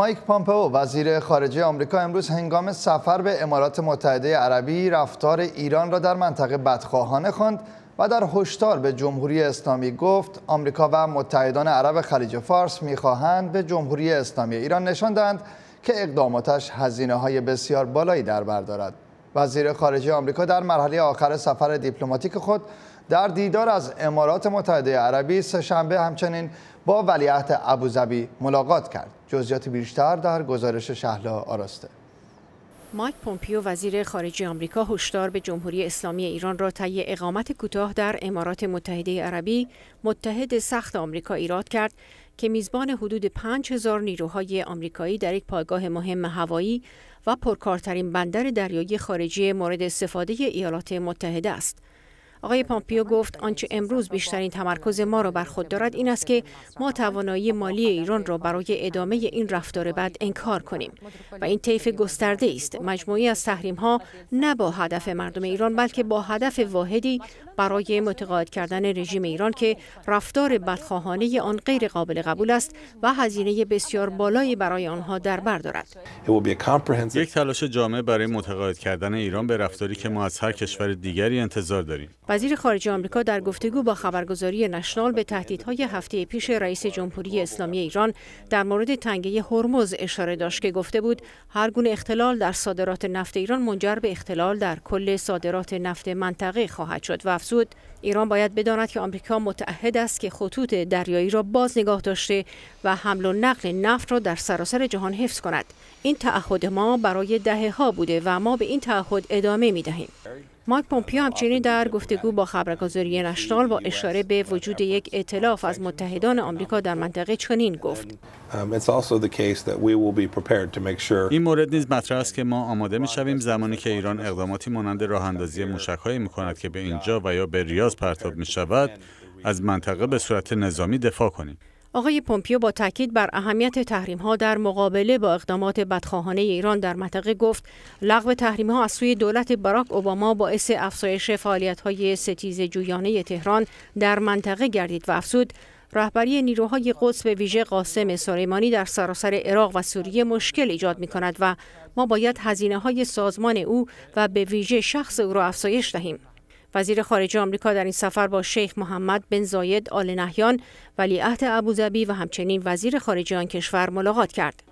مایک پامپئو وزیر خارجه آمریکا امروز هنگام سفر به امارات متحده عربی رفتار ایران را در منطقه بدخواهانه خواند و در هشدار به جمهوری اسلامی گفت آمریکا و متحدان عرب خلیج فارس میخواهند به جمهوری اسلامی ایران نشان دهند که اقداماتش هزینه های بسیار بالایی در بر دارد وزیر خارجه آمریکا در مرحله آخر سفر دیپلماتیک خود در دیدار از امارات متحده عربی سهشنبه همچنین با ابو ابوظبی ملاقات کرد جزئیات بیشتر در گزارش شهلا آراسته مایک پومپیو وزیر خارجه آمریکا هشدار به جمهوری اسلامی ایران را طی اقامت کوتاه در امارات متحده عربی متحد سخت آمریکا ایراد کرد که میزبان حدود 5000 نیروهای آمریکایی در یک پایگاه مهم هوایی و پرکارترین بندر دریایی خارجی مورد استفاده ایالات متحده است. آقای پامپیو گفت آنچه امروز بیشترین تمرکز ما را بر خود دارد این است که ما توانایی مالی ایران را برای ادامه این رفتار بد انکار کنیم و این طیف گسترده است مجموعی از تحریم ها نه با هدف مردم ایران بلکه با هدف واحدی برای متقاعد کردن رژیم ایران که رفتار بدخواهانه آن غیر قابل قبول است و هزینه بسیار بالایی برای آنها در بر دارد یک تلاش جامعه برای متقاعد کردن ایران به رفتاری که ما از هر کشور دیگری انتظار داریم وزیر خارجه آمریکا در گفتگو با خبرگزاری نشنال به تهدیدهای هفته پیش رئیس جمهوری اسلامی ایران در مورد تنگه هرمز اشاره داشت که گفته بود هر گونه اختلال در صادرات نفت ایران منجر به اختلال در کل صادرات نفت منطقه خواهد شد و افزود ایران باید بداند که آمریکا متعهد است که خطوط دریایی را باز نگاه داشته و حمل و نقل نفت را در سراسر جهان حفظ کند این تعهد ما برای دهه ها بوده و ما به این تعهد ادامه می دهیم مایک پومپیو همچنین در گفتگو با خبرگزاری نشنال با اشاره به وجود یک اطلاف از متحدان آمریکا در منطقه چنین گفت um, این مورد نیز مطرح است که ما آماده می شویم زمانی که ایران اقداماتی مانند راه اندازی موشکهایی می کند که به اینجا و یا به ریاض پرتاب می شود از منطقه به صورت نظامی دفاع کنیم آقای پومپیو با تاکید بر اهمیت تحریم ها در مقابله با اقدامات بدخواهانه ایران در منطقه گفت لغو تحریم ها از سوی دولت باراک اوباما باعث افزایش فعالیت های ستیز جویانه تهران در منطقه گردید و افزود رهبری نیروهای قدس به ویژه قاسم سلیمانی در سراسر عراق و سوریه مشکل ایجاد می کند و ما باید هزینه های سازمان او و به ویژه شخص او را افزایش دهیم. وزیر خارجه آمریکا در این سفر با شیخ محمد بن زاید آل نهیان ولیعهد ابوظبی و همچنین وزیر خارجه آن کشور ملاقات کرد.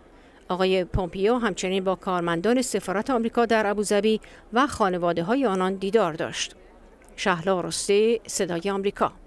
آقای پومپیو همچنین با کارمندان سفارت آمریکا در ابوظبی و خانواده های آنان دیدار داشت. شهلا رسته صدای آمریکا